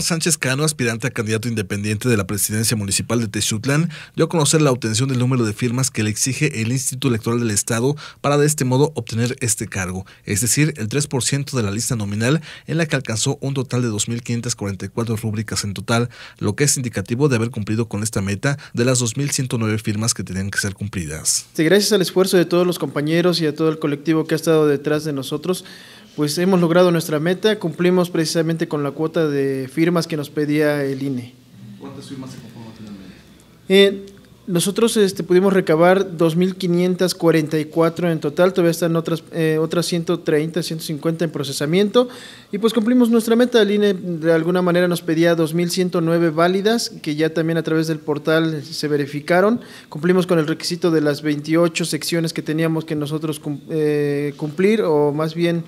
Sánchez Cano, aspirante a candidato independiente de la presidencia municipal de Texutlán, dio a conocer la obtención del número de firmas que le exige el Instituto Electoral del Estado para de este modo obtener este cargo, es decir, el 3% de la lista nominal en la que alcanzó un total de 2.544 rúbricas en total, lo que es indicativo de haber cumplido con esta meta de las 2.109 firmas que tenían que ser cumplidas. Gracias al esfuerzo de todos los compañeros y a todo el colectivo que ha estado detrás de nosotros, pues hemos logrado nuestra meta, cumplimos precisamente con la cuota de firmas que nos pedía el INE. ¿Cuántas firmas se conforman eh, nosotros este, pudimos recabar 2.544 en total, todavía están otras, eh, otras 130, 150 en procesamiento y pues cumplimos nuestra meta. El INE de alguna manera nos pedía 2.109 válidas que ya también a través del portal se verificaron. Cumplimos con el requisito de las 28 secciones que teníamos que nosotros eh, cumplir o más bien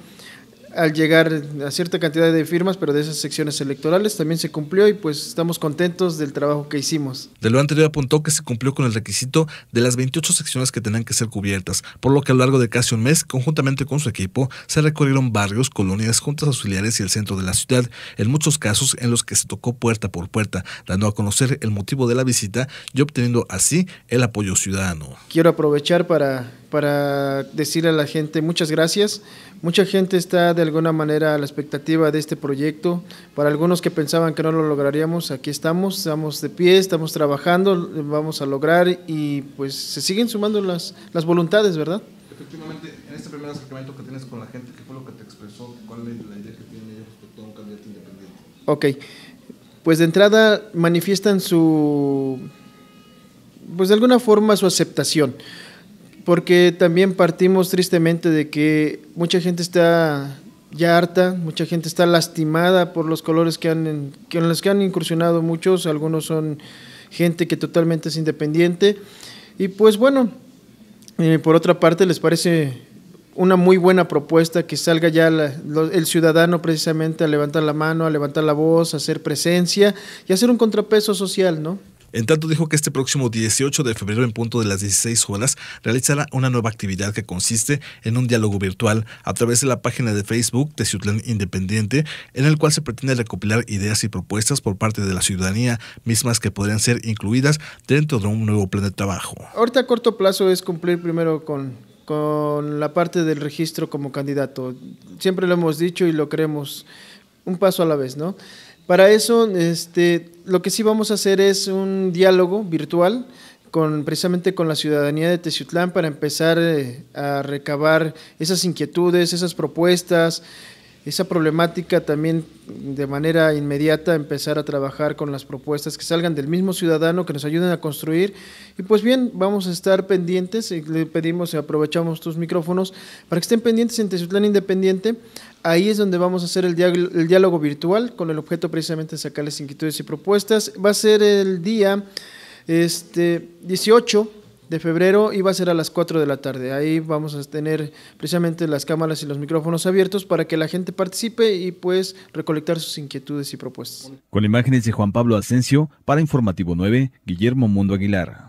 al llegar a cierta cantidad de firmas, pero de esas secciones electorales también se cumplió y pues estamos contentos del trabajo que hicimos. De lo anterior apuntó que se cumplió con el requisito de las 28 secciones que tenían que ser cubiertas, por lo que a lo largo de casi un mes, conjuntamente con su equipo, se recorrieron barrios, colonias, juntas auxiliares y el centro de la ciudad, en muchos casos en los que se tocó puerta por puerta, dando a conocer el motivo de la visita y obteniendo así el apoyo ciudadano. Quiero aprovechar para para decirle a la gente muchas gracias. Mucha gente está de alguna manera a la expectativa de este proyecto. Para algunos que pensaban que no lo lograríamos, aquí estamos, estamos de pie, estamos trabajando, vamos a lograr y pues se siguen sumando las, voluntades, ¿verdad? Efectivamente, en este primer acercamiento que tienes con la gente, ¿qué fue lo que te expresó? ¿Cuál es la idea que tiene respecto a un candidato independiente? Ok, pues de entrada manifiestan su, pues de alguna forma su aceptación porque también partimos tristemente de que mucha gente está ya harta, mucha gente está lastimada por los colores que han, en, los que han incursionado muchos, algunos son gente que totalmente es independiente. Y pues bueno, eh, por otra parte les parece una muy buena propuesta que salga ya el ciudadano precisamente a levantar la mano, a levantar la voz, a hacer presencia y hacer un contrapeso social, ¿no? En tanto, dijo que este próximo 18 de febrero, en punto de las 16 horas, realizará una nueva actividad que consiste en un diálogo virtual a través de la página de Facebook de Ciutlán Independiente, en el cual se pretende recopilar ideas y propuestas por parte de la ciudadanía, mismas que podrían ser incluidas dentro de un nuevo plan de trabajo. Ahorita a corto plazo es cumplir primero con, con la parte del registro como candidato. Siempre lo hemos dicho y lo creemos un paso a la vez, ¿no? Para eso, este, lo que sí vamos a hacer es un diálogo virtual con, precisamente con la ciudadanía de Teciutlán para empezar eh, a recabar esas inquietudes, esas propuestas, esa problemática también de manera inmediata empezar a trabajar con las propuestas que salgan del mismo ciudadano, que nos ayuden a construir. Y pues bien, vamos a estar pendientes, y eh, le pedimos y aprovechamos tus micrófonos para que estén pendientes en Tezutlán Independiente. Ahí es donde vamos a hacer el diálogo, virtual con el objeto precisamente de sacarles inquietudes y propuestas. Va a ser el día este, 18 de febrero y va a ser a las 4 de la tarde. Ahí vamos a tener precisamente las cámaras y los micrófonos abiertos para que la gente participe y pues recolectar sus inquietudes y propuestas. Con imágenes de Juan Pablo Asensio, para Informativo 9, Guillermo Mundo Aguilar.